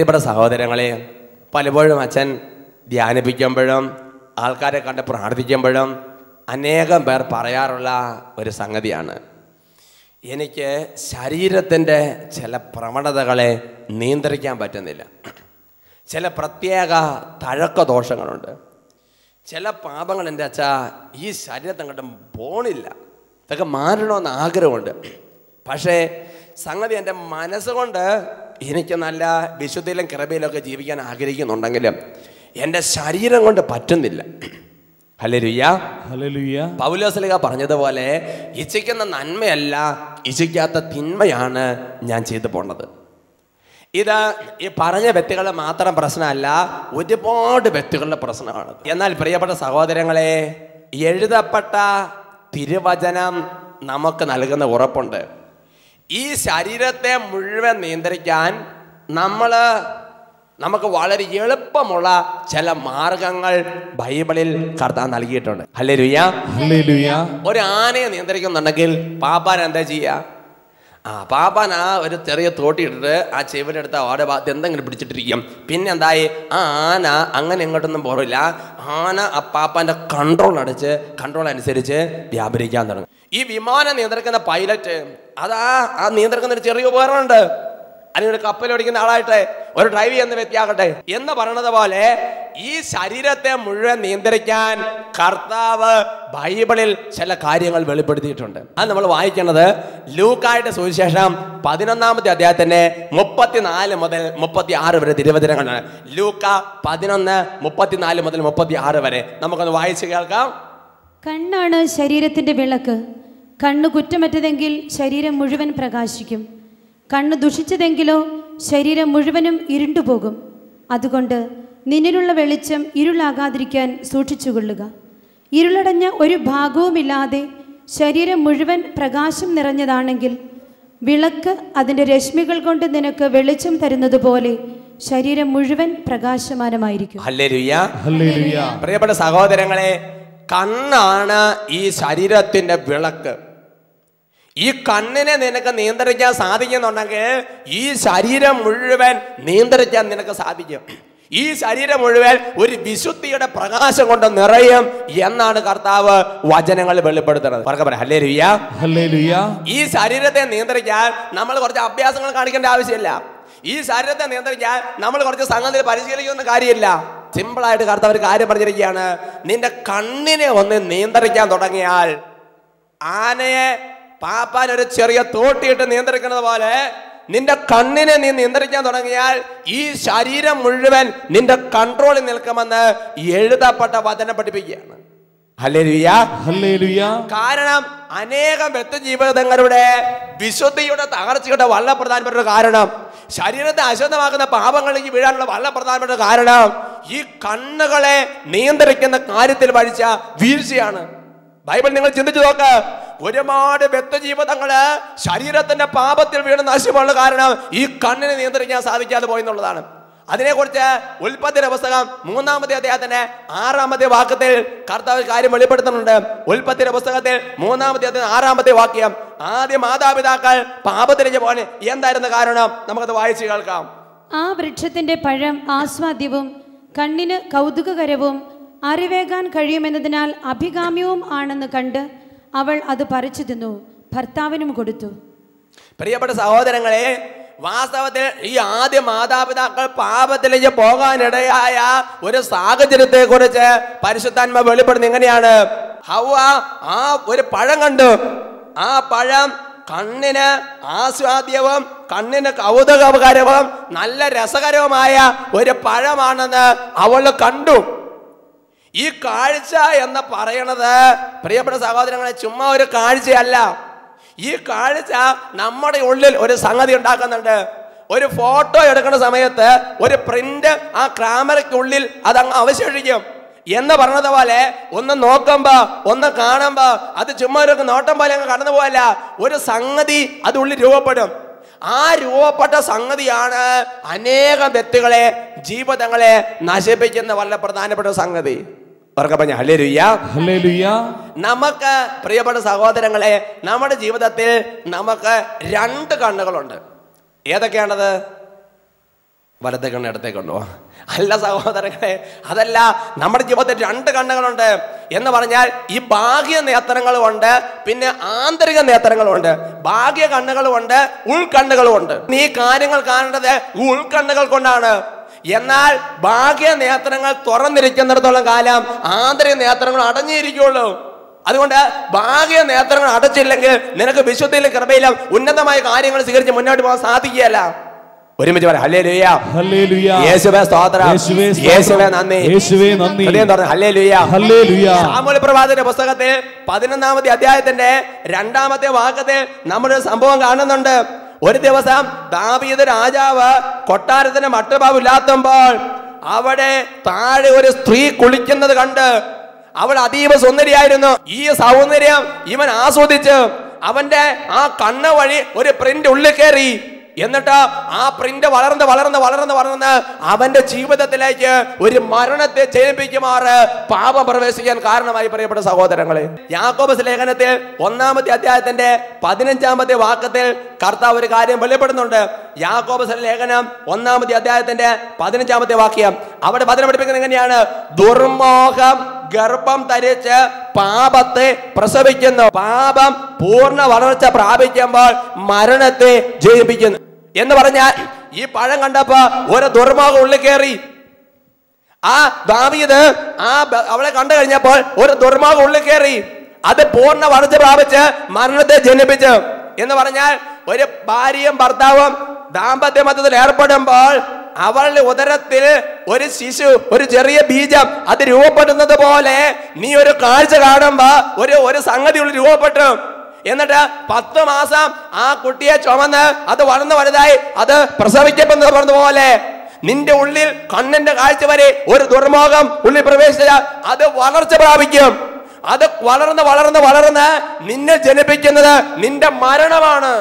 പ്രിയപ്പെട്ട സഹോദരങ്ങളെ പലപ്പോഴും അച്ഛൻ ധ്യാനിപ്പിക്കുമ്പോഴും ആൾക്കാരെ കണ്ട് പ്രാർത്ഥിക്കുമ്പോഴും അനേകം പേർ പറയാറുള്ള ഒരു സംഗതിയാണ് എനിക്ക് ശരീരത്തിൻ്റെ ചില പ്രവണതകളെ നിയന്ത്രിക്കാൻ പറ്റുന്നില്ല ചില പ്രത്യേക തഴക്ക ദോഷങ്ങളുണ്ട് ചില പാപങ്ങൾ എൻ്റെ അച്ഛ ഈ ശരീരത്തെ കണ്ടും പോണില്ല ഇതൊക്കെ മാറണമെന്ന് ആഗ്രഹമുണ്ട് പക്ഷേ സംഗതി എൻ്റെ മനസ്സുകൊണ്ട് എനിക്ക് നല്ല വിശുദ്ധയിലും കിറബയിലൊക്കെ ജീവിക്കാൻ ആഗ്രഹിക്കുന്നുണ്ടെങ്കിലും എൻ്റെ ശരീരം കൊണ്ട് പറ്റുന്നില്ല പൗലോസലിക പറഞ്ഞതുപോലെ ഇച്ഛിക്കുന്ന നന്മയല്ല ഇച്ഛിക്കാത്ത തിന്മയാണ് ഞാൻ ചെയ്തു പോണത് ഇത് ഈ പറഞ്ഞ വ്യക്തികളുടെ മാത്രം പ്രശ്നമല്ല ഒരുപാട് വ്യക്തികളുടെ പ്രശ്നമാണ് എന്നാൽ പ്രിയപ്പെട്ട സഹോദരങ്ങളെ എഴുതപ്പെട്ട തിരുവചനം നമുക്ക് നൽകുന്ന ഉറപ്പുണ്ട് ഈ ശരീരത്തെ മുഴുവൻ നിയന്ത്രിക്കാൻ നമ്മൾ നമുക്ക് വളരെ എളുപ്പമുള്ള ചില മാർഗങ്ങൾ ബൈബിളിൽ കർത്താൻ നൽകിയിട്ടുണ്ട് ഹലേ ലുയാ ഒരു ആനയെ നിയന്ത്രിക്കുന്നുണ്ടെങ്കിൽ പാപ്പാൻ എന്താ ചെയ്യുക ആ പാപ്പാൻ ആ ഒരു ചെറിയ തോട്ടിയിട്ടിട്ട് ആ ചെവിടെടുത്ത ഓരോ ഭാഗത്ത് എന്തെങ്കിലും പിടിച്ചിട്ടിരിക്കും പിന്നെ എന്തായി ആ ആന അങ്ങനെ എങ്ങോട്ടൊന്നും പോറില്ല ആന പാപ്പാൻ്റെ കൺട്രോൾ അടിച്ച് കൺട്രോൾ അനുസരിച്ച് വ്യാപരിക്കാൻ തുടങ്ങും ഈ വിമാനം നിയന്ത്രിക്കുന്ന പൈലറ്റ് അതാ ആ നിയന്ത്രിക്കുന്ന ഒരു ചെറിയ ഉപകരണമുണ്ട് അല്ലെങ്കിൽ ഒരു കപ്പൽ ഓടിക്കുന്ന ആളായിട്ടെ ഒരു ഡ്രൈവ് ചെയ്യുന്ന വ്യക്തിയാകട്ടെ എന്ന് പറയണത് പോലെ ഈ ശരീരത്തെ മുഴുവൻ നിയന്ത്രിക്കാൻ കർത്താവ് ബൈബിളിൽ ചില കാര്യങ്ങൾ വെളിപ്പെടുത്തിയിട്ടുണ്ട് അത് നമ്മൾ വായിക്കേണ്ടത് ലൂക്കായിട്ട് സുവിശേഷം പതിനൊന്നാമത്തെ അധ്യായത്തിൻ്റെ മുപ്പത്തിനാല് മുതൽ മുപ്പത്തി ആറ് വരെ തിരുവചനങ്ങളാണ് ലൂക്ക പതിനൊന്ന് മുപ്പത്തിനാല് മുതൽ മുപ്പത്തി ആറ് വരെ നമുക്കൊന്ന് വായിച്ച് കേൾക്കാം കണ്ണാണ് ശരീരത്തിന്റെ വിളക്ക് കണ്ണ് കുറ്റമറ്റതെങ്കിൽ ശരീരം മുഴുവൻ പ്രകാശിക്കും കണ്ണ് ദുഷിച്ചതെങ്കിലോ ശരീരം മുഴുവനും ഇരുണ്ടുപോകും അതുകൊണ്ട് നിന്നിലുള്ള വെളിച്ചം ഇരുളാകാതിരിക്കാൻ സൂക്ഷിച്ചുകൊള്ളുക ഇരുളടഞ്ഞ ഒരു ഭാഗവുമില്ലാതെ ശരീരം മുഴുവൻ പ്രകാശം നിറഞ്ഞതാണെങ്കിൽ വിളക്ക് അതിൻ്റെ രശ്മികൾ കൊണ്ട് നിനക്ക് വെളിച്ചം തരുന്നതുപോലെ ശരീരം മുഴുവൻ പ്രകാശമാനമായിരിക്കും പ്രിയപ്പെട്ട സഹോദരങ്ങളെ കണ്ണാണ് ഈ ശരീരത്തിന്റെ വിളക്ക് ഈ കണ്ണിനെ നിനക്ക് നിയന്ത്രിക്കാൻ സാധിക്കുന്നുണ്ടെങ്കിൽ ഈ ശരീരം മുഴുവൻ നിയന്ത്രിക്കാൻ നിനക്ക് സാധിക്കും ഈ ശരീരം മുഴുവൻ ഒരു വിശുദ്ധിയുടെ പ്രകാശം കൊണ്ട് നിറയും എന്നാണ് കർത്താവ് വചനങ്ങൾ വെളിപ്പെടുത്തുന്നത് ഈ ശരീരത്തെ നിയന്ത്രിക്കാൻ നമ്മൾ കുറച്ച് അഭ്യാസങ്ങൾ കാണിക്കേണ്ട ആവശ്യമില്ല ഈ ശരീരത്തെ നിയന്ത്രിക്കാൻ നമ്മൾ കുറച്ച് സംഘത്തിൽ പരിശീലിക്കുന്ന കാര്യമില്ല സിമ്പിളായിട്ട് കർത്താവ് ഒരു കാര്യം പറഞ്ഞിരിക്കുകയാണ് നിന്റെ കണ്ണിനെ ഒന്ന് നിയന്ത്രിക്കാൻ തുടങ്ങിയാൽ ആനയെ പാപ്പാൻ ഒരു ചെറിയ തോട്ടിയിട്ട് നിയന്ത്രിക്കുന്നത് പോലെ നിന്റെ കണ്ണിനെ നീ നിയന്ത്രിക്കാൻ തുടങ്ങിയാൽ ഈ ശരീരം മുഴുവൻ നിന്റെ കൺട്രോളിൽ നിൽക്കുമെന്ന് എഴുതപ്പെട്ട വചനം പഠിപ്പിക്കുകയാണ് കാരണം അനേകം വ്യക്തിജീവിതങ്ങളുടെ വിശുദ്ധിയുടെ തകർച്ചയുടെ വളരെ പ്രധാനപ്പെട്ട കാരണം ശരീരത്തെ അശുദ്ധമാക്കുന്ന പാപങ്ങളിലേക്ക് വീഴാനുള്ള വളരെ പ്രധാനപ്പെട്ട കാരണം ഈ കണ്ണുകളെ നിയന്ത്രിക്കുന്ന കാര്യത്തിൽ വഴിച്ച വീഴ്ചയാണ് ബൈബിൾ നിങ്ങൾ ചിന്തിച്ചു നോക്ക് ഒരുപാട് വ്യക്തജീവിതങ്ങള് ശരീരത്തിന്റെ പാപത്തിൽ വീണ് നശിപ്പുള്ള കാരണം ഈ കണ്ണിനെ നിയന്ത്രിക്കാൻ സാധിക്കാതെ പോയെന്നുള്ളതാണ് അതിനെക്കുറിച്ച് ഉൽപ്പത്തിയുടെ പുസ്തകം മൂന്നാമത്തെ അദ്ദേഹത്തിന്റെ ആറാമത്തെ വാക്യത്തിൽ കർത്താവ് കാര്യം വെളിപ്പെടുത്തുന്നുണ്ട് ഉൽപ്പത്തിയുടെ പുസ്തകത്തിൽ മൂന്നാമത്തെ അദ്ദേഹം ആറാമത്തെ വാക്യം ആദ്യ മാതാപിതാക്കൾ പാപത്തിലേക്ക് പോകാൻ എന്തായിരുന്നു കാരണം നമുക്കത് വായിച്ചു കേൾക്കാം ആ വൃക്ഷത്തിന്റെ പഴം ആസ്വാദ്യവും കണ്ണിന് കൗതുകകരവും അറിവേകാൻ കഴിയുമെന്നതിനാൽ അഭികാമ്യവും ആണെന്ന് കണ്ട് അവൾ അത് പറിച്ചു തിന്നു ഭർത്താവിനും കൊടുത്തു പ്രിയപ്പെട്ട സഹോദരങ്ങളെ വാസ്തവത്തിൽ ഈ ആദ്യ മാതാപിതാക്കൾ പാപത്തിലേക്ക് പോകാനിടയായ ഒരു സാഹചര്യത്തെ കുറിച്ച് പരിശുദ്ധാത്മ വെളിപ്പെടുന്നു എങ്ങനെയാണ് ഹവ ആ ഒരു പഴം കണ്ടു ആ പഴം കണ്ണിന് ആസ്വാദ്യവും കണ്ണിന് കൗതുകകരവും നല്ല രസകരവുമായ ഒരു പഴമാണെന്ന് അവൾ കണ്ടു ഈ കാഴ്ച എന്ന് പറയണത് പ്രിയപ്പെട്ട സഹോദരങ്ങളെ ചുമ്മാ ഒരു കാഴ്ചയല്ല ഈ കാഴ്ച നമ്മുടെ ഉള്ളിൽ ഒരു സംഗതി ഉണ്ടാക്കുന്നുണ്ട് ഒരു ഫോട്ടോ എടുക്കുന്ന സമയത്ത് ഒരു പ്രിന്റ് ആ ക്യാമറയ്ക്കുള്ളിൽ അതങ്ങ് അവശേഷിക്കും എന്ന് പറഞ്ഞത് പോലെ ഒന്ന് നോക്കുമ്പോ ഒന്ന് കാണുമ്പോ അത് ചുമ്മാ ഒരു നോട്ടം പോലെ അങ്ങ് കടന്നു പോകല്ല ഒരു സംഗതി അത് ഉള്ളിൽ രൂപപ്പെടും ആ രൂപപ്പെട്ട സംഗതിയാണ് അനേകം വ്യക്തികളെ ജീവിതങ്ങളെ നശിപ്പിക്കുന്ന വളരെ പ്രധാനപ്പെട്ട സംഗതി നമുക്ക് പ്രിയപ്പെട്ട സഹോദരങ്ങളെ നമ്മുടെ ജീവിതത്തിൽ നമുക്ക് രണ്ട് കണ്ണുകളുണ്ട് ഏതൊക്കെയാണത് വലത്തെ കണ്ണ് കണ്ടോ അല്ല സഹോദരങ്ങളെ അതല്ല നമ്മുടെ ജീവിതത്തിൽ രണ്ട് കണ്ണുകളുണ്ട് എന്ന് പറഞ്ഞാൽ ഈ ബാഹ്യ നേത്രങ്ങളുമുണ്ട് പിന്നെ ആന്തരിക നേത്രങ്ങളുമുണ്ട് ബാഹ്യ കണ്ണുകളുമുണ്ട് ഉൾക്കണ്ണുകളുമുണ്ട് നീ കാര്യങ്ങൾ കാണേണ്ടത് ഉൾക്കണ്ണുകൾ കൊണ്ടാണ് എന്നാൽ ഭാഗ്യ നേത്രങ്ങൾ തുറന്നിരിക്കുന്നിടത്തോളം കാലം ആന്തരിക നേത്രങ്ങൾ അടഞ്ഞിരിക്കുള്ളൂ അതുകൊണ്ട് ഭാഗ്യ നേത്രങ്ങൾ അടച്ചില്ലെങ്കിൽ നിനക്ക് വിശുദ്ധയിലും കൃപയിലും ഉന്നതമായ കാര്യങ്ങൾ സ്വീകരിച്ച് മുന്നോട്ട് പോകാൻ സാധിക്കുകയല്ല ഒരുമിച്ച് പറയാം യേശുവേ യേശുവേ യേശുവേ പുസ്തകത്തിൽ പതിനൊന്നാമത്തെ അധ്യായത്തിന്റെ രണ്ടാമത്തെ വാക്കത്തിൽ നമ്മളൊരു സംഭവം കാണുന്നുണ്ട് ഒരു ദിവസം ദാവീദ് രാജാവ് കൊട്ടാരത്തിന് മട്ടുപാവില്ലാത്തപ്പോൾ അവിടെ താഴെ ഒരു സ്ത്രീ കുളിക്കുന്നത് കണ്ട് അവൾ അതീവ സുന്ദരിയായിരുന്നു ഈ സൗന്ദര്യം ഇവൻ ആസ്വദിച്ച് അവന്റെ ആ കണ്ണ വഴി ഒരു പ്രിന്റ് ഉള്ളിൽ കയറി എന്നിട്ട് ആ പ്രിന്റ് വളർന്ന് വളർന്ന് വളർന്ന് വളർന്ന് അവന്റെ ജീവിതത്തിലേക്ക് ഒരു മരണത്തെ ജയിപ്പിക്കുമാറ് പാപ പ്രവേശിക്കാൻ കാരണമായി പറയപ്പെട്ട സഹോദരങ്ങളെ യാക്കോബസ് ലേഖനത്തിൽ ഒന്നാമത്തെ അധ്യായത്തിന്റെ പതിനഞ്ചാമത്തെ വാക്കത്തിൽ കർത്താവ് ഒരു കാര്യം വെളിപ്പെടുന്നുണ്ട് യാക്കോബസ് ലേഖനം ഒന്നാമത്തെ അധ്യായത്തിന്റെ പതിനഞ്ചാമത്തെ വാക്യം അവിടെ വചന പഠിപ്പിക്കുന്നത് എങ്ങനെയാണ് ദുർമോഹം ഗർഭം ധരിച്ച് പാപത്തെ പ്രസവിക്കുന്നു പാപം പൂർണ്ണ വളർച്ച പ്രാപിക്കുമ്പോൾ മരണത്തെ ജയിപ്പിക്കുന്നു എന്ന് പറഞ്ഞാൽ ഈ പഴം കണ്ടപ്പോ ഒരു ദുർമാർഗം ഉള്ളിൽ കയറി ആ ദാവീദ് ആ അവളെ കണ്ടു കഴിഞ്ഞപ്പോൾ ഒരു ദുർമാർഗം ഉള്ളിൽ കയറി അത് പൂർണ്ണ വളർച്ച പ്രാപിച്ച് മരണത്തെ ജനിപ്പിച്ച് എന്ന് പറഞ്ഞാൽ ഒരു ഭാര്യയും ഭർത്താവും ദാമ്പത്യ മതത്തിൽ ഏർപ്പെടുമ്പോൾ അവളുടെ ഉദരത്തിൽ ഒരു ശിശു ഒരു ചെറിയ ബീജം അത് രൂപപ്പെടുന്നത് പോലെ നീ ഒരു കാഴ്ച കാണുമ്പോ ഒരു ഒരു സംഗതി രൂപപ്പെട്ടു എന്നിട്ട് പത്ത് മാസം ആ കുട്ടിയെ ചുമന്ന് അത് വളർന്ന് വലുതായി അത് പ്രസവിക്കപ്പെടുന്നത് പറഞ്ഞു പോലെ നിന്റെ ഉള്ളിൽ കണ്ണന്റെ കാഴ്ച വരെ ഒരു ദുർമോഹം ഉള്ളിൽ പ്രവേശിച്ച അത് വളർച്ച പ്രാപിക്കും അത് വളർന്ന് വളർന്ന് വളർന്ന് നിന്നെ ജനിപ്പിക്കുന്നത് നിന്റെ മരണമാണ്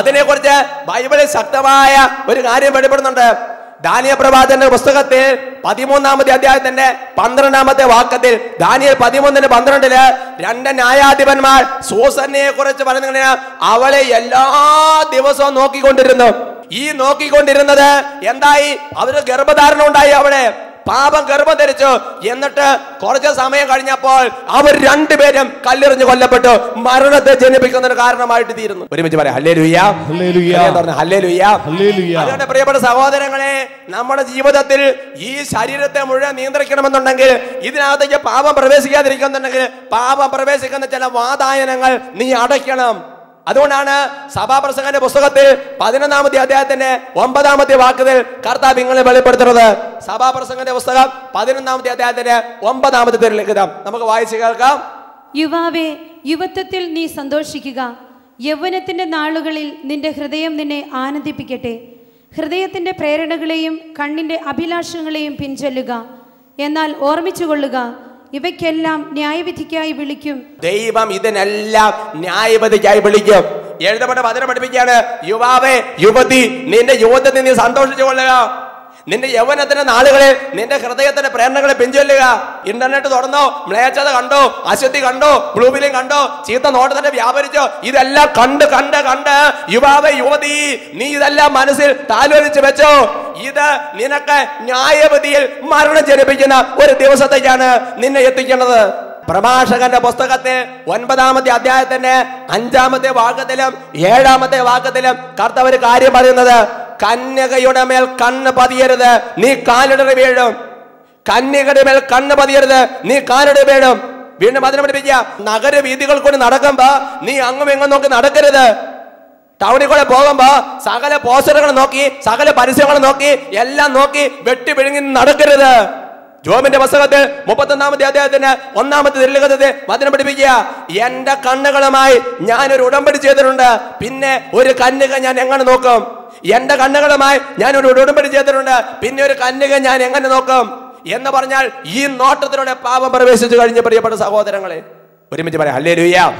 അതിനെ കുറിച്ച് ബൈബിളിൽ ശക്തമായ ഒരു കാര്യം വെളിപ്പെടുന്നുണ്ട് ദാനിയ പ്രവാചന്റെ പുസ്തകത്തിൽ പതിമൂന്നാമത്തെ അധ്യായത്തിന്റെ പന്ത്രണ്ടാമത്തെ വാക്കത്തിൽ ദാനിയൽ പതിമൂന്നിന് പന്ത്രണ്ടില് രണ്ട് ന്യായാധിപന്മാർ സൂസന്നയെ കുറിച്ച് പറഞ്ഞ അവളെ എല്ലാ ദിവസവും നോക്കിക്കൊണ്ടിരുന്നു ഈ നോക്കിക്കൊണ്ടിരുന്നത് എന്തായി അവര് ഗർഭധാരണ ഉണ്ടായി അവളെ പാപം ഗർഭം ധരിച്ചു എന്നിട്ട് കുറച്ച് സമയം കഴിഞ്ഞപ്പോൾ അവർ രണ്ടുപേരും കല്ലെറിഞ്ഞ് കൊല്ലപ്പെട്ടു മരണത്തെ ജനിപ്പിക്കുന്ന ഒരു കാരണമായിട്ട് തീരുന്നു ഒരുമിച്ച് പറയാം അതുകൊണ്ട് പ്രിയപ്പെട്ട സഹോദരങ്ങളെ നമ്മുടെ ജീവിതത്തിൽ ഈ ശരീരത്തെ മുഴുവൻ നിയന്ത്രിക്കണമെന്നുണ്ടെങ്കിൽ ഇതിനകത്തേക്ക് പാപം പ്രവേശിക്കാതിരിക്കുന്നുണ്ടെങ്കിൽ പാപം പ്രവേശിക്കുന്ന ചില വാതായനങ്ങൾ നീ അടയ്ക്കണം അതുകൊണ്ടാണ് സഭാപ്രസംഗന്റെ പുസ്തകത്തിൽ പതിനൊന്നാമത്തെ അദ്ദേഹത്തിന്റെ ഒമ്പതാമത്തെ വാക്കുകൾ കർത്താവ് നിങ്ങളെ വെളിപ്പെടുത്തുന്നത് സഭാപ്രസംഗന്റെ പുസ്തകം പതിനൊന്നാമത്തെ അദ്ദേഹത്തിന്റെ ഒമ്പതാമത്തെ തിരലിഖിതം നമുക്ക് വായിച്ചു കേൾക്കാം യുവാവേ യുവത്വത്തിൽ നീ സന്തോഷിക്കുക യൗവനത്തിന്റെ നാളുകളിൽ നിന്റെ ഹൃദയം നിന്നെ ആനന്ദിപ്പിക്കട്ടെ ഹൃദയത്തിന്റെ പ്രേരണകളെയും കണ്ണിന്റെ അഭിലാഷങ്ങളെയും പിൻചൊല്ലുക എന്നാൽ ഓർമ്മിച്ചുകൊള്ളുക ഇവയ്ക്കെല്ലാം ന്യായവിധിക്കായി വിളിക്കും ദൈവം ഇതിനെല്ലാം ന്യായവിധിക്കായി വിളിക്കും എഴുതപ്പെട്ട വചനം പഠിപ്പിക്കുകയാണ് യുവാവേ യുവതി നിന്റെ യുവത്തെ നിന്ന് സന്തോഷിച്ചു കൊള്ളുക നിന്റെ യൗവനത്തിന്റെ നാളുകളെ നിന്റെ ഹൃദയത്തിന്റെ പ്രേരണകളെ പിഞ്ചൊല്ലുക ഇന്റർനെറ്റ് തുറന്നോ മ്ലേച്ഛത കണ്ടോ അശുദ്ധി കണ്ടോ ബ്ലൂബിലും കണ്ടോ ചീത്ത നോട്ടത്തിന്റെ വ്യാപരിച്ചോ ഇതെല്ലാം കണ്ട് കണ്ട് കണ്ട് യുവാവ യുവതി നീ ഇതെല്ലാം മനസ്സിൽ താലോലിച്ച് വെച്ചോ ഇത് നിനക്ക് ന്യായവതിയിൽ മരണം ജനിപ്പിക്കുന്ന ഒരു ദിവസത്തേക്കാണ് നിന്നെ എത്തിക്കേണ്ടത് പ്രഭാഷകന്റെ പുസ്തകത്തിൽ ഒൻപതാമത്തെ അധ്യായത്തിന്റെ അഞ്ചാമത്തെ വാക്കത്തിലും ഏഴാമത്തെ വാക്കത്തിലും കർത്തവർ കാര്യം പറയുന്നത് കന്യകയുടെ മേൽ കണ്ണ് പതിയരുത് നീ കാലിടറി വീഴും കന്യകയുടെ മേൽ കണ്ണ് പതിയരുത് നീ കാലിട വീഴും വീണ്ടും അതിനെ പഠിപ്പിക്കുക വീതികൾ കൂടി നടക്കുമ്പോ നീ അങ്ങും ഇങ്ങും നോക്കി നടക്കരുത് ടൗണിൽ കൂടെ പോകുമ്പോ സകല പോസ്റ്ററുകൾ നോക്കി സകല പരസ്യങ്ങൾ നോക്കി എല്ലാം നോക്കി വെട്ടി പിഴുങ്ങി നടക്കരുത് ജോബിന്റെ പുസ്തകത്തിൽ മുപ്പത്തൊന്നാമത്തെ അദ്ദേഹത്തിന് ഒന്നാമത്തെ ദീർഘത്തെ വചനം പഠിപ്പിക്കുക എന്റെ കണ്ണുകളുമായി ഞാൻ ഒരു ഉടമ്പടി ചെയ്തിട്ടുണ്ട് പിന്നെ ഒരു കന്യക ഞാൻ എങ്ങനെ നോക്കും എന്റെ കണ്ണുകളുമായി ഞാനൊരു ഉടമ്പടി ചെയ്തിട്ടുണ്ട് പിന്നെ ഒരു കന്നുക ഞാൻ എങ്ങനെ നോക്കും എന്ന് പറഞ്ഞാൽ ഈ നോട്ടത്തിലൂടെ പാപം പ്രവേശിച്ചു കഴിഞ്ഞ പ്രിയപ്പെട്ട സഹോദരങ്ങളെ ഒരുമിച്ച് പറയാം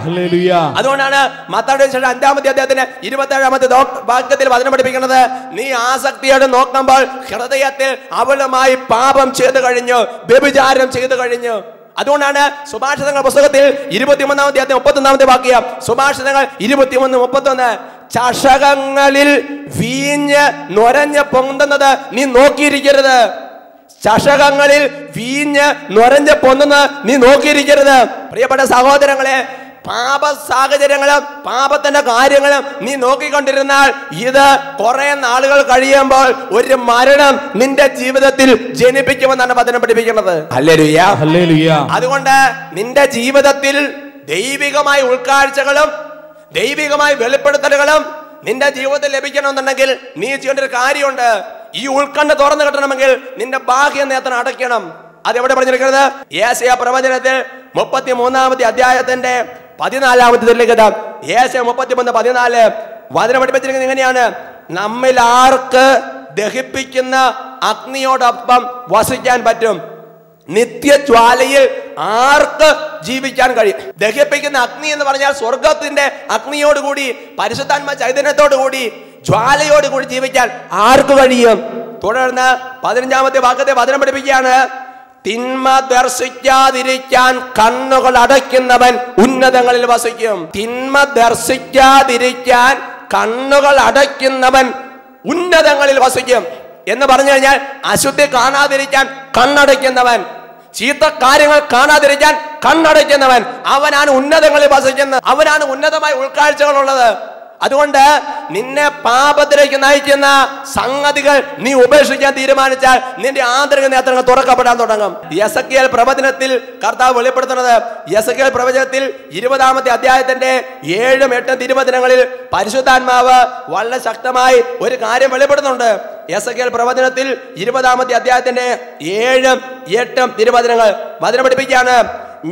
അതുകൊണ്ടാണ് മത്താടെ അഞ്ചാമത്തെ അദ്ദേഹത്തിന് ഇരുപത്തേഴാമത്തെ വാക്യത്തിൽ വചനം പഠിപ്പിക്കുന്നത് നീ ആസക്തിയോടെ നോക്കുമ്പോൾ ഹൃദയത്തിൽ അവളുമായി പാപം ചെയ്തു കഴിഞ്ഞു വ്യഭിചാരം ചെയ്തു കഴിഞ്ഞു അതുകൊണ്ടാണ് സുഭാഷിതങ്ങൾ പുസ്തകത്തിൽ ഇരുപത്തിമൂന്നാമത്തെ അദ്ദേഹം മുപ്പത്തൊന്നാമത്തെ വാക്യം സുഭാഷിതങ്ങൾ ഇരുപത്തിമൂന്ന് മുപ്പത്തൊന്ന് ചഷകങ്ങളിൽ വീഞ്ഞ് നൊരഞ്ഞ് പൊന്തുന്നത് നീ നോക്കിയിരിക്കരുത് ചഷകങ്ങളിൽ വീഞ്ഞ് നൊരഞ്ഞ് പൊന്തുന്നത് നീ നോക്കിയിരിക്കരുത് പ്രിയപ്പെട്ട സഹോദരങ്ങളെ പാപ സാഹചര്യങ്ങളും പാപത്തിന്റെ കാര്യങ്ങളും നീ നോക്കിക്കൊണ്ടിരുന്നാൽ ഇത് കുറെ നാളുകൾ കഴിയുമ്പോൾ ഒരു മരണം നിന്റെ ജീവിതത്തിൽ ജനിപ്പിക്കുമെന്നാണ് വചനം പഠിപ്പിക്കുന്നത് അതുകൊണ്ട് നിന്റെ ജീവിതത്തിൽ ദൈവികമായ ഉൾക്കാഴ്ചകളും ദൈവികമായി വെളിപ്പെടുത്തലുകളും നിന്റെ ജീവിതത്തിൽ ലഭിക്കണമെന്നുണ്ടെങ്കിൽ നീ ചെയ്യേണ്ട ഒരു കാര്യമുണ്ട് ഈ ഉൾക്കണ്ണ തുറന്നു കിട്ടണമെങ്കിൽ നിന്റെ ബാഹ്യ നേത്രം അടയ്ക്കണം അത് എവിടെ പറഞ്ഞിരിക്കുന്നത് ഏസയ പ്രവചനത്തിൽ മുപ്പത്തി മൂന്നാമത്തെ അധ്യായത്തിന്റെ പതിനാലാമത്തെ ലിഖിത ഏസയ മുപ്പത്തി മൂന്ന് പതിനാല് വചനം പഠിപ്പിച്ചിരിക്കുന്നത് എങ്ങനെയാണ് നമ്മിൽ ആർക്ക് ദഹിപ്പിക്കുന്ന അഗ്നിയോടൊപ്പം വസിക്കാൻ പറ്റും നിത്യജ്വാലയിൽ ആർക്ക് ജീവിക്കാൻ കഴിയും ദഹിപ്പിക്കുന്ന അഗ്നി എന്ന് പറഞ്ഞാൽ സ്വർഗത്തിന്റെ അഗ്നിയോടുകൂടി പരിശുദ്ധാത്മ ചൈതന്യത്തോടുകൂടി ജ്വാലയോടുകൂടി ജീവിക്കാൻ ആർക്ക് കഴിയും തുടർന്ന് പതിനഞ്ചാമത്തെ ഭാഗത്തെ വചനം പഠിപ്പിക്കുകയാണ് തിന്മ ദർശിക്കാതിരിക്കാൻ കണ്ണുകൾ അടയ്ക്കുന്നവൻ ഉന്നതങ്ങളിൽ വസിക്കും തിന്മ ദർശിക്കാതിരിക്കാൻ കണ്ണുകൾ അടയ്ക്കുന്നവൻ ഉന്നതങ്ങളിൽ വസിക്കും എന്ന് പറഞ്ഞു കഴിഞ്ഞാൽ അശുദ്ധി കാണാതിരിക്കാൻ കണ്ണടയ്ക്കുന്നവൻ ചീത്ത കാര്യങ്ങൾ കാണാതിരിക്കാൻ കണ്ണടയ്ക്കുന്നവൻ അവനാണ് ഉന്നതങ്ങളിൽ വസിക്കുന്നത് അവനാണ് ഉന്നതമായ ഉൾക്കാഴ്ചകളുള്ളത് അതുകൊണ്ട് നിന്നെ പാപത്തിലേക്ക് നയിക്കുന്ന സംഗതികൾ നീ ഉപേക്ഷിക്കാൻ തീരുമാനിച്ചാൽ നിന്റെ ആന്തരിക നേത്രങ്ങൾ തുറക്കപ്പെടാൻ തുടങ്ങും എൽ പ്രവചനത്തിൽ കർത്താവ് വെളിപ്പെടുത്തുന്നത് എൽ പ്രവചനത്തിൽ ഇരുപതാമത്തെ അധ്യായത്തിന്റെ ഏഴും എട്ടും തിരുവചനങ്ങളിൽ പരിശുദ്ധാത്മാവ് വളരെ ശക്തമായി ഒരു കാര്യം വെളിപ്പെടുത്തുന്നുണ്ട് എൽ പ്രവചനത്തിൽ ഇരുപതാമത്തെ അധ്യായത്തിന്റെ ഏഴും എട്ടും തിരുവചനങ്ങൾ വചന പഠിപ്പിക്കുകയാണ്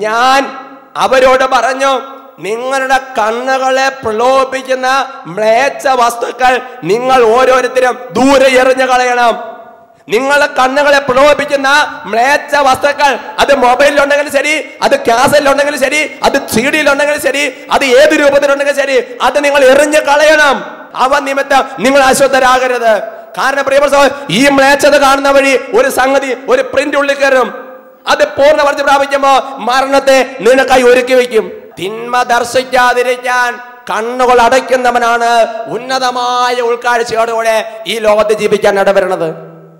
ഞാൻ അവരോട് പറഞ്ഞു നിങ്ങളുടെ കണ്ണുകളെ പ്രലോഭിക്കുന്ന മ്ലേച്ഛ വസ്തുക്കൾ നിങ്ങൾ ഓരോരുത്തരും ദൂരെ എറിഞ്ഞു കളയണം നിങ്ങളുടെ കണ്ണുകളെ പ്രലോഭിക്കുന്ന മ്ലേച്ഛ വസ്തുക്കൾ അത് മൊബൈലിലുണ്ടെങ്കിലും ശരി അത് ഉണ്ടെങ്കിലും ശരി അത് സി ഉണ്ടെങ്കിലും ശരി അത് ഏത് രൂപത്തിലുണ്ടെങ്കിലും ശരി അത് നിങ്ങൾ എറിഞ്ഞു കളയണം അവ നിമിത്തം നിങ്ങൾ അശ്വദ്ധരാകരുത് കാരണം പ്രിയപ്പെട്ട ഈ മ്ലേച്ഛത കാണുന്ന വഴി ഒരു സംഗതി ഒരു പ്രിന്റ് ഉള്ളിൽ കയറും അത് പൂർണ്ണ വർദ്ധി പ്രാപിക്കുമ്പോൾ മരണത്തെ നിനക്കായി ഒരുക്കി വയ്ക്കും തിന്മ ദർശിക്കാതിരിക്കാൻ കണ്ണുകൾ അടയ്ക്കുന്നവനാണ് ഉന്നതമായ ഉൾക്കാഴ്ചയോടുകൂടെ ഈ ലോകത്ത് ജീവിക്കാൻ ഇടവരുന്നത്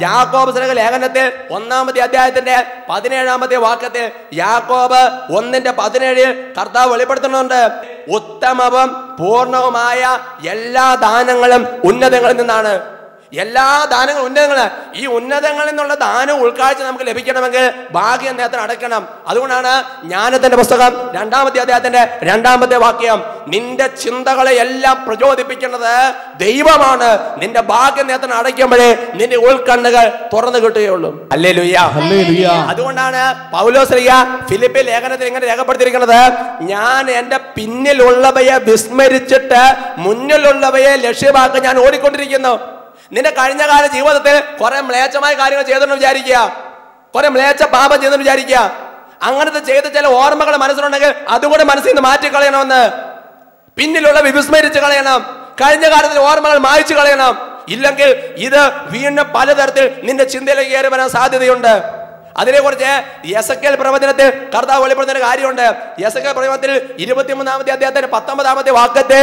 യാക്കോബ് സ്നേഹ ലേഖനത്തിൽ ഒന്നാമത്തെ അധ്യായത്തിന്റെ പതിനേഴാമത്തെ വാക്യത്തിൽ യാക്കോബ് ഒന്നിന്റെ പതിനേഴിൽ കർത്താവ് വെളിപ്പെടുത്തുന്നുണ്ട് ഉത്തമവും പൂർണവുമായ എല്ലാ ദാനങ്ങളും ഉന്നതങ്ങളിൽ നിന്നാണ് എല്ലാ ദാനങ്ങളും ഉന്നതങ്ങൾ ഈ ഉന്നതങ്ങളിൽ നിന്നുള്ള ദാനം ഉൾക്കാഴ്ച നമുക്ക് ലഭിക്കണമെങ്കിൽ ഭാഗ്യം നേരത്തിന് അടയ്ക്കണം അതുകൊണ്ടാണ് ജ്ഞാനത്തിന്റെ പുസ്തകം രണ്ടാമത്തെ അദ്ദേഹത്തിന്റെ രണ്ടാമത്തെ വാക്യം നിന്റെ ചിന്തകളെ എല്ലാം പ്രചോദിപ്പിക്കേണ്ടത് ദൈവമാണ് നിന്റെ ഭാഗ്യം നേരത്തിന് അടയ്ക്കുമ്പോഴേ നിന്റെ ഉൾക്കണ്ണുകൾ തുറന്നു കിട്ടുകയുള്ളൂ അല്ലേ ലുയ്യ അതുകൊണ്ടാണ് പൗലോ ശ്രീയ ഫിലിപ്പിൽ ലേഖനത്തിൽ ഇങ്ങനെ രേഖപ്പെടുത്തിയിരിക്കുന്നത് ഞാൻ എന്റെ പിന്നിലുള്ളവയെ വിസ്മരിച്ചിട്ട് മുന്നിലുള്ളവയെ ലക്ഷ്യമാക്കി ഞാൻ ഓടിക്കൊണ്ടിരിക്കുന്നു നിന്റെ കഴിഞ്ഞ കാല ജീവിതത്തിൽ കുറെ മ്ലേച്ഛമായ കാര്യങ്ങൾ ചെയ്തെന്ന് വിചാരിക്കുക കുറെ മ്ലേച്ഛ പാപം ചെയ്തെന്ന് വിചാരിക്കുക അങ്ങനത്തെ ചെയ്ത ചില ഓർമ്മകൾ മനസ്സിലുണ്ടെങ്കിൽ അതുകൂടെ മനസ്സിൽ നിന്ന് മാറ്റിക്കളയണമെന്ന് പിന്നിലുള്ള വിസ്മരിച്ച് കളയണം കഴിഞ്ഞ കാലത്തിലെ ഓർമ്മകൾ മായച്ചു കളയണം ഇല്ലെങ്കിൽ ഇത് വീണ്ടും പലതരത്തിൽ നിന്റെ ചിന്തയിലേക്ക് കയറി വരാൻ സാധ്യതയുണ്ട് അതിനെ അതിനെക്കുറിച്ച് എൽ പ്രവചനത്തിൽ കർത്താവ് വെളിപ്പെടുത്തുന്ന കാര്യമുണ്ട് യസക്കൽ പ്രവചനത്തിൽ ഇരുപത്തിമൂന്നാമത്തെ അദ്ദേഹത്തിന്റെ പത്തൊമ്പതാമത്തെ വാക്കത്തെ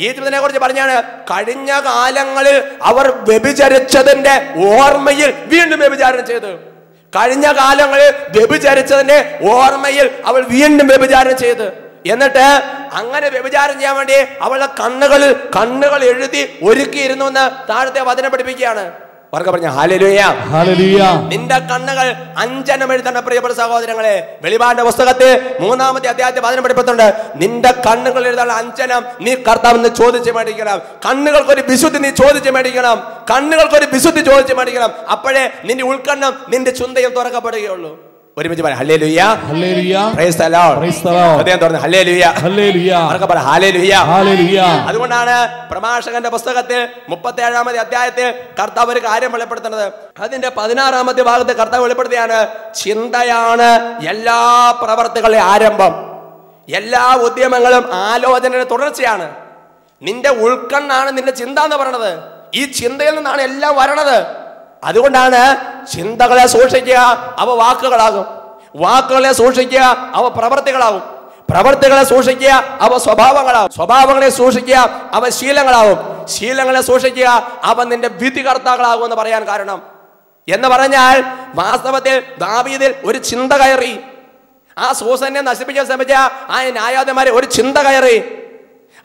ഈ ഈജിപ്തിനെ കുറിച്ച് പറഞ്ഞാണ് കഴിഞ്ഞ കാലങ്ങളിൽ അവർ വ്യഭിചരിച്ചതിന്റെ ഓർമ്മയിൽ വീണ്ടും വ്യഭിചാരണം ചെയ്തു കഴിഞ്ഞ കാലങ്ങളിൽ വ്യഭിചരിച്ചതിന്റെ ഓർമ്മയിൽ അവൾ വീണ്ടും വ്യഭിചാരണം ചെയ്ത് എന്നിട്ട് അങ്ങനെ വ്യഭിചാരം ചെയ്യാൻ വേണ്ടി അവളുടെ കണ്ണുകളിൽ കണ്ണുകൾ എഴുതി ഒരുക്കിയിരുന്നു എന്ന് താഴത്തെ വചന പഠിപ്പിക്കുകയാണ് നിന്റെ കണ്ണുകൾ അഞ്ചനം എഴുതണ പ്രിയപ്പെട്ട സഹോദരങ്ങളെ വെളിപാടിന്റെ പുസ്തകത്തെ മൂന്നാമത്തെ അധ്യായത്തെ വാദനം പഠിപ്പത്തുണ്ട് നിന്റെ കണ്ണുകൾ എഴുതാനുള്ള അഞ്ചനം നീ കർത്താവെന്ന് ചോദിച്ച് മേടിക്കണം കണ്ണുകൾക്ക് ഒരു വിശുദ്ധി നീ ചോദിച്ച് മേടിക്കണം കണ്ണുകൾക്ക് ഒരു വിശുദ്ധി ചോദിച്ച് മേടിക്കണം അപ്പോഴേ നിന്റെ ഉൾക്കണ്ണം നിന്റെ ചുന്തയിൽ തുറക്കപ്പെടുകയുള്ളൂ ഒരുമിച്ച് പറ പ്രൈസ് പ്രൈസ് പറ അതുകൊണ്ടാണ് പ്രഭാഷകന്റെ പുസ്തകത്തിൽ ഏഴാമത്തെ അധ്യായത്തിൽ കർത്താവ് ഒരു കാര്യം വെളിപ്പെടുത്തുന്നത് അതിന്റെ പതിനാറാമത്തെ ഭാഗത്ത് കർത്താവ് വെളിപ്പെടുത്തിയാണ് ചിന്തയാണ് എല്ലാ പ്രവർത്തികളുടെ ആരംഭം എല്ലാ ഉദ്യമങ്ങളും ആലോചനയുടെ തുടർച്ചയാണ് നിന്റെ ഉൾക്കണ്ണാണ് നിന്റെ ചിന്ത എന്ന് പറയണത് ഈ ചിന്തയിൽ നിന്നാണ് എല്ലാം വരണത് അതുകൊണ്ടാണ് ചിന്തകളെ സൂക്ഷിക്കുക അവ വാക്കുകളാകും വാക്കുകളെ സൂക്ഷിക്കുക അവ പ്രവർത്തികളാകും പ്രവർത്തികളെ സൂക്ഷിക്കുക അവ സ്വഭാവങ്ങളാവും സ്വഭാവങ്ങളെ സൂക്ഷിക്കുക അവ ശീലങ്ങളാവും ശീലങ്ങളെ സൂക്ഷിക്കുക അവ നിന്റെ വിധികർത്താക്കളാകും എന്ന് പറയാൻ കാരണം എന്ന് പറഞ്ഞാൽ വാസ്തവത്തിൽ ദാവീദിൽ ഒരു ചിന്ത കയറി ആ സൂസനെ നശിപ്പിക്കാൻ ശ്രമിച്ച ആ ന്യായാധിമാരെ ഒരു ചിന്ത കയറി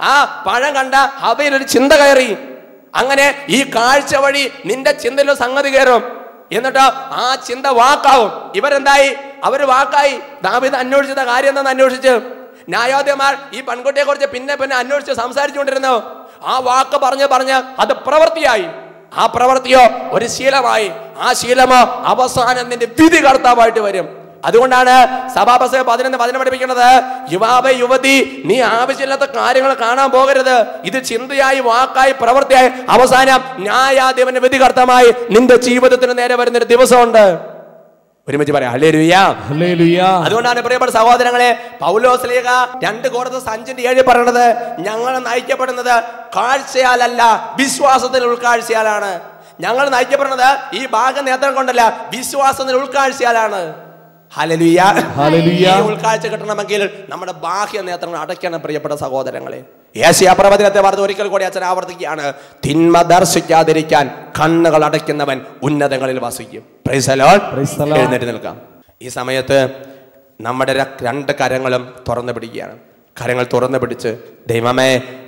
ആ പഴം കണ്ട ഹവയിൽ ഒരു ചിന്ത കയറി അങ്ങനെ ഈ കാഴ്ച വഴി നിന്റെ ചിന്തയിലെ സംഗതി കയറും എന്നിട്ട് ആ ചിന്ത വാക്കാവും ഇവരെന്തായി അവർ വാക്കായി ദാവിത അന്വേഷിച്ച കാര്യം എന്താണെന്ന് അന്വേഷിച്ച് ന്യായാധിപന്മാർ ഈ പെൺകുട്ടിയെ കുറിച്ച് പിന്നെ പിന്നെ അന്വേഷിച്ച് സംസാരിച്ചുകൊണ്ടിരുന്നു ആ വാക്ക് പറഞ്ഞ് പറഞ്ഞ് അത് പ്രവൃത്തിയായി ആ പ്രവൃത്തിയോ ഒരു ശീലമായി ആ ശീലമോ അവസാനത്തിന്റെ നിന്റെ വിധി കർത്താവായിട്ട് വരും അതുകൊണ്ടാണ് സഭാപസ പതിനൊന്ന് പതിനൊന്ന് പഠിപ്പിക്കുന്നത് യുവാവ യുവതി നീ ആവശ്യമില്ലാത്ത കാര്യങ്ങൾ കാണാൻ പോകരുത് ഇത് ചിന്തയായി വാക്കായി പ്രവൃത്തിയായി അവസാനം ന്യായാധിപന്റെ വിധികർത്തമായി നിന്റെ ജീവിതത്തിന് നേരെ വരുന്നൊരു ദിവസമുണ്ട് ഒരുമിച്ച് പറയാം അതുകൊണ്ടാണ് പ്രിയപ്പെട്ട സഹോദരങ്ങളെ പൗലോസ് ലേഖ രണ്ട് കോടത്ത് സഞ്ചിന്റെ ഏഴ് പറയണത് ഞങ്ങൾ നയിക്കപ്പെടുന്നത് കാഴ്ചയാലല്ല വിശ്വാസത്തിൽ ഉൾക്കാഴ്ചയാലാണ് ഞങ്ങൾ നയിക്കപ്പെടുന്നത് ഈ ഭാഗം നേത്രം കൊണ്ടല്ല വിശ്വാസത്തിൽ ഉൾക്കാഴ്ചയാലാണ് ഉൾക്കാഴ്ച കിട്ടണമെങ്കിൽ നമ്മുടെ ബാഹ്യ നേത്രങ്ങൾ അടയ്ക്കണം പ്രിയപ്പെട്ട സഹോദരങ്ങളെ യേശയ പ്രവചനത്തെ വാർത്ത ഒരിക്കൽ കൂടി അച്ഛൻ ആവർത്തിക്കുകയാണ് തിന്മ ദർശിക്കാതിരിക്കാൻ കണ്ണുകൾ അടയ്ക്കുന്നവൻ ഉന്നതങ്ങളിൽ വസിക്കും എഴുന്നേറ്റ് നിൽക്കാം ഈ സമയത്ത് നമ്മുടെ രണ്ട് കരങ്ങളും തുറന്നു പിടിക്കുകയാണ് കരങ്ങൾ തുറന്നു പിടിച്ച് ദൈവമേ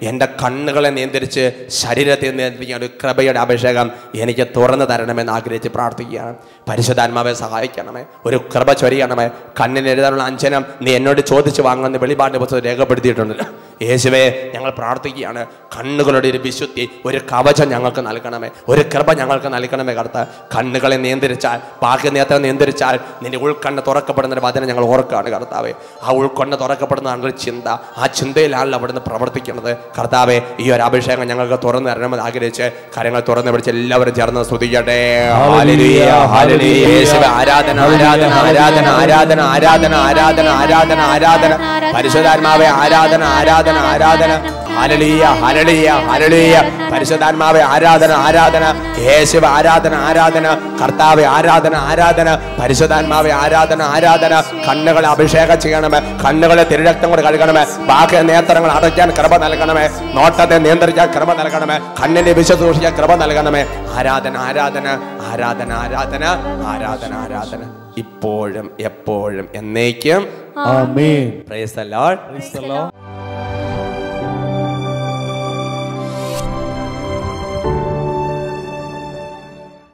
എൻ്റെ കണ്ണുകളെ നിയന്ത്രിച്ച് ശരീരത്തെ നിയന്ത്രിക്കാൻ ഒരു കൃപയുടെ അഭിഷേകം എനിക്ക് തുറന്നു തരണമെന്ന് ആഗ്രഹിച്ച് പ്രാർത്ഥിക്കുകയാണ് പരിശുദ്ധാത്മാവെ സഹായിക്കണമേ ഒരു കൃപ ചൊരിയണമേ കണ്ണിന് എഴുതാനുള്ള അഞ്ചനം നീ എന്നോട് ചോദിച്ച് വാങ്ങുമെന്ന് വെളിപാടിൻ്റെ പുസ്തകം രേഖപ്പെടുത്തിയിട്ടുണ്ടല്ലോ യേശുവേ ഞങ്ങൾ പ്രാർത്ഥിക്കുകയാണ് കണ്ണുകളുടെ ഒരു വിശുദ്ധി ഒരു കവചം ഞങ്ങൾക്ക് നൽകണമേ ഒരു കൃപ ഞങ്ങൾക്ക് നൽകണമേ കടത്ത കണ്ണുകളെ നിയന്ത്രിച്ചാൽ ബാഹ്യ നേത്രം നിയന്ത്രിച്ചാൽ നിന്റെ ഉൾക്കണ്ണ് തുറക്കപ്പെടുന്ന ഒരു വചനം ഞങ്ങൾ ഓർക്കുകയാണ് കർത്താവെ ആ ഉൾക്കണ്ണ് തുറക്കപ്പെടുന്നതാണ് ഒരു ചിന്ത ആ ചിന്തയിലാണല്ലോ അവിടുന്ന് പ്രവർത്തിക്കുന്നത് കർത്താവെ ഈ ഒരു അഭിഷേകം ഞങ്ങൾക്ക് തുറന്നു തരണമെന്ന് ആഗ്രഹിച്ച് കാര്യങ്ങൾ തുറന്നു പിടിച്ച് എല്ലാവരും ചേർന്ന് സ്തുതിക്കട്ടെ ആരാധന ആരാധന ആരാധന ആരാധന ആരാധന ആരാധന ആരാധന ആരാധന പരിശുദ്ധാത്മാവെ ആരാധന ആരാധന ആരാധന ആരാധന ഹരളിയ ഹരളിയ ഹരളിയ പരിശുദ്ധാത്മാവെ ആരാധന ആരാധന യേശുവ ആരാധന ആരാധന കർത്താവ് ആരാധന ആരാധന പരിശുദ്ധാത്മാവെ ആരാധന ആരാധന കണ്ണുകളെ അഭിഷേകം ചെയ്യണമേ കണ്ണുകളെ തിരുരക്തം കൊണ്ട് കഴുകണമേ ബാക്കി നേത്രങ്ങൾ അടയ്ക്കാൻ കൃപ നൽകണമേ നോട്ടത്തെ നിയന്ത്രിക്കാൻ കൃപ നൽകണമേ കണ്ണിനെ വിശുദ്ധൂഷിക്കാൻ കൃപ നൽകണമേ ആരാധന ആരാധന ആരാധന ആരാധന ആരാധന ആരാധന ഇപ്പോഴും എപ്പോഴും എന്നേക്കും ആമേൻ praise the Lord praise the Lord